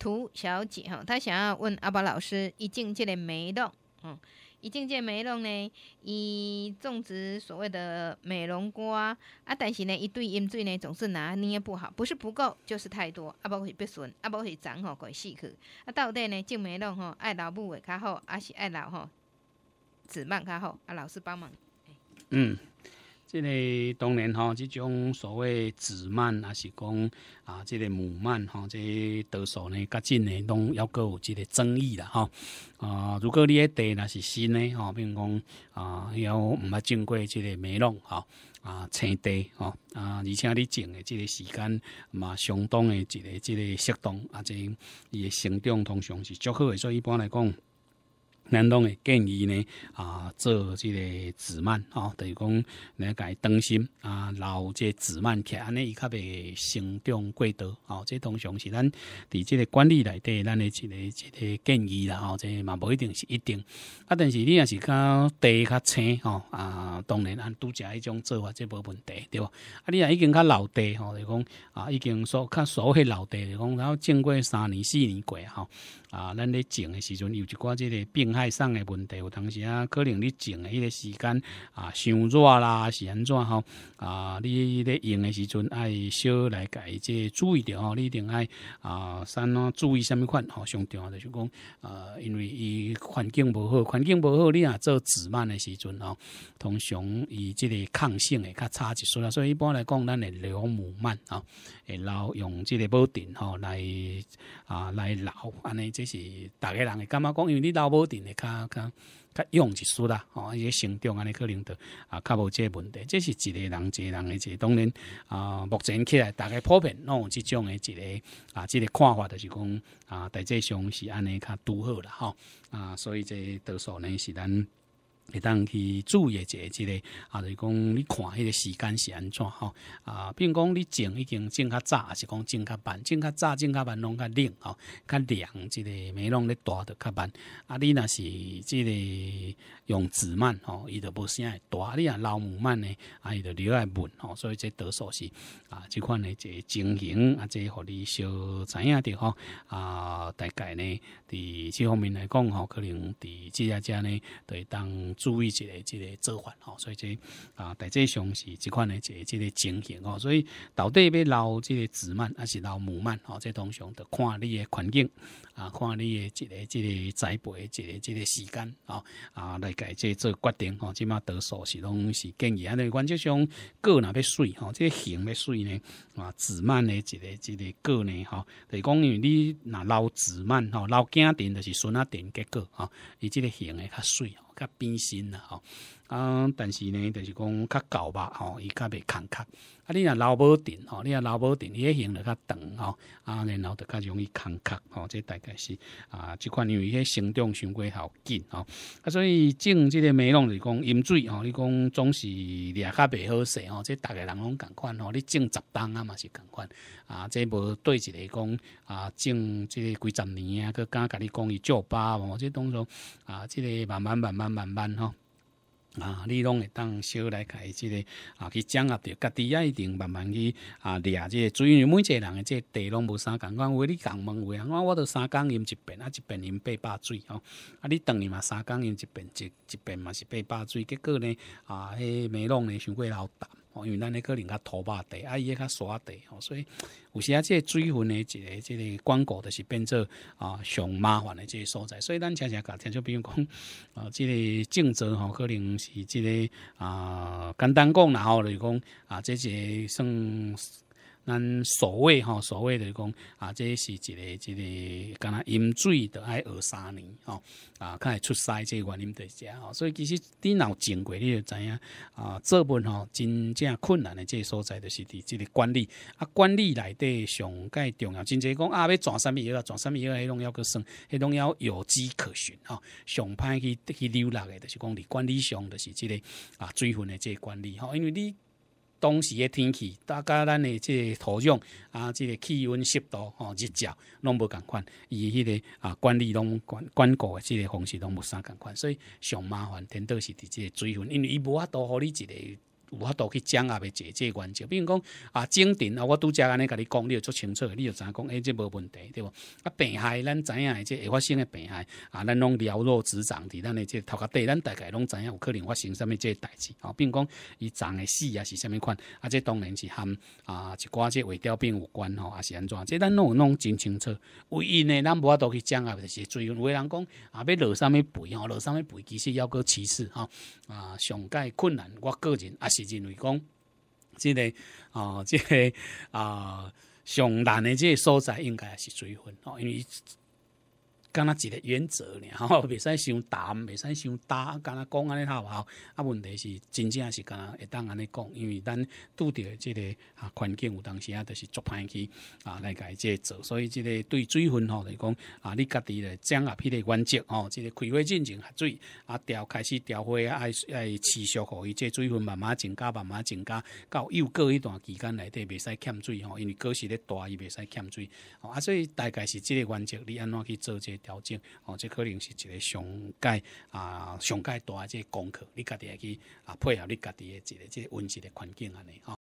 涂小姐哈，她想要问阿宝老师，一进这个梅洞，嗯，一这个梅洞呢，伊种植所谓的美容瓜啊，但是呢，一对因水呢，总是拿捏不好，不是不够就是太多，阿宝是顺啊，阿宝是长好鬼死去，啊，到底呢种梅容吼，爱老母会较好，还是爱老吼子慢较好？啊，老师帮忙，嗯。即个当然吼，即种所谓子慢啊，是讲啊，即个母慢吼，即个得数呢、较近呢，拢要各有即个争议啦，吼啊。如果你的地若是新呢，吼，比如讲啊，有毋捌种过即个苗种，吼啊，青地，吼啊，而且你种的即个时间嘛，相当的即个即个适当，啊，即也成长通常是足好的，所以一般来讲。南东诶建议呢，啊，做即个子蔓吼，等于讲你家当心啊，留即子蔓起安尼伊较袂成长过度吼。即通常是咱伫即个管理内底，咱诶一个一个建议啦吼，即嘛无一定是一定，啊，但是你若是较地较青吼，啊，当然按拄食迄种做法即无问题，对无啊，你若已经较老地吼，就讲啊，已经所较熟诶老地，就讲然后经过三年四年过吼。啊，咱咧种诶时阵，有一寡即个病害上诶问题，有当时啊，可能你种诶迄个时间啊，伤热啦是安怎吼？啊，你咧用诶时阵爱少来改，即注意着吼，你一定爱啊，三啰注意什么款吼？上要就是讲，呃，因为伊环境无好，环境无好，你啊做子蔓诶时阵吼，通常伊即个抗性会较差一丝啦，所以一般来讲，咱会留母蔓吼，会留用即个保定吼来啊来留安尼。这是大个人会感觉讲？因为你老母定的，较较较用一丝啦，哦，一些行动安尼可能着啊，较无这问题。这是一个人，一个人诶，个，当然啊，目前起来大家普遍拢有这种诶，一个啊，这个看法就是讲啊，大致上是安尼较拄好啦，吼啊，所以这多数呢是咱。会当去注意一下，即个啊，就是讲你看迄个时间是安怎吼啊，比如讲你种已经种较早，还是讲种较慢，种较早种较慢拢较冷吼，较凉，即个梅拢咧大得较慢啊。你若是即个用纸慢吼，伊就无啥会大你啊老母慢呢，啊伊就热来闷吼，所以这多数是啊，即款呢即情形啊，即互你小知影着吼啊。大概呢，伫即方面来讲吼，可能伫即家家呢，对当。注意一个、一个做法哦，所以这啊，大这上是这款呢，一个、一个情形哦，所以到底要留这个子蔓还是留母吼、哦？这通常得看你的环境啊，看你的一个、一个栽培、一个、一个时间啊啊，来改这做决定吼，即嘛多数是拢是建议啊，内关这上果若要水吼、哦，这形要水呢啊，子蔓呢，一个、一个果呢吼，就是讲因为你若留子蔓吼，留茎顶就是笋仔顶结果啊，以这个形会较水哦。他变心了，哈。啊，但是呢，就是讲较厚吧，吼，伊较袂空壳。啊，你若老无定，吼，你若老无定，伊个形著较长，吼，啊，然后就较容易空壳，吼，这大概是啊，即款因为迄个行动伤过好紧，吼，啊，所以种即个梅就是讲饮水，吼，你讲总是掠较袂好势，吼，这大概人拢共款，吼，你种十冬啊嘛是共款，啊，这无对一个讲啊，种即个几十年啊，佮敢甲你讲伊照吧，吼，这当作啊，这个慢慢慢慢慢慢，吼。啊，你拢会当小来开即个啊，去掌握着，家己也一定慢慢去啊，掠即个，因为每一个人的即个地拢无相共款，我你共问话，我我都三工饮一遍，啊一遍饮八百水哦，啊你当年嘛三工饮一遍，一一遍嘛是八百水，结果呢啊，迄美龙呢伤过老大。因为咱咧可能较土肉地，啊伊迄较沙地，吼，所以有时啊，即个水分诶，一个即个广告，就是变做啊上麻烦诶，即个所在。所以咱常常讲，听说比如讲啊，即个竞争吼，可能是即个啊简单讲啦吼，就是讲啊，即个算。按所谓吼，所谓的讲啊，这是一个、一个，敢若饮水的爱二三年吼，啊，较会出事这原因在遮吼，所以其实你若前过你就知影啊，这文吼真正困难的这所在就是伫这个管理，啊，管理内底上介重要，真正讲啊，要抓什么要抓什么，要迄种要去算，迄种要有迹可循吼，上歹去去溜落的，就是讲你管理上就是这个啊，水分的这管理吼，因为你。当时诶天气，大家咱诶即个土壤啊，即个气温、湿度、吼、日照拢无共款，伊迄个啊管理拢管管顾诶，即个方式拢无啥共款，所以上麻烦，天到是伫即个水分，因为伊无法度互你一个。有法度去掌握咪解解原则。比如讲啊，种田啊，我拄则安尼甲你讲，你就足清楚，你就知影讲诶，这无问题，对无？啊，病害咱知影诶，即会发生诶病害啊，咱拢了若指掌伫咱诶，即头壳底，咱大概拢知影有可能发生啥物这代志。啊，如讲伊长会死啊，是啥物款？啊，即当然是含啊一寡即胃调病有关吼，啊是安怎？即咱拢拢真清楚。唯一呢，咱无度去掌握就是最有人讲啊，要落啥物肥吼，落啥物肥，其实要个歧视吼，啊，上盖困难。我个人也是。是认为讲，即个啊，即个啊，上难的即个所在，应该也是水分哦，因为。敢若一个原则，吼，袂使想谈，袂使想打，敢若讲安尼好不好？啊，问题是真正是敢若会当安尼讲，因为咱拄着即个啊环境有当时啊，都是足歹去啊来伊即个做，所以即个对水分吼来讲啊，你家己来掌握迄个原则吼，即个开会认真吸水，啊调开始调花啊，爱爱持续互伊即个水分慢慢增加，慢慢增加，到又过一段期间内底袂使欠水吼，因为果实咧大伊袂使欠水，吼、啊所以大概是即个原则，你安怎去做即？调整，哦，这可能是一个上届啊上届大的这功课，你家己去啊配合你家己的一个这温习的环境安尼啊。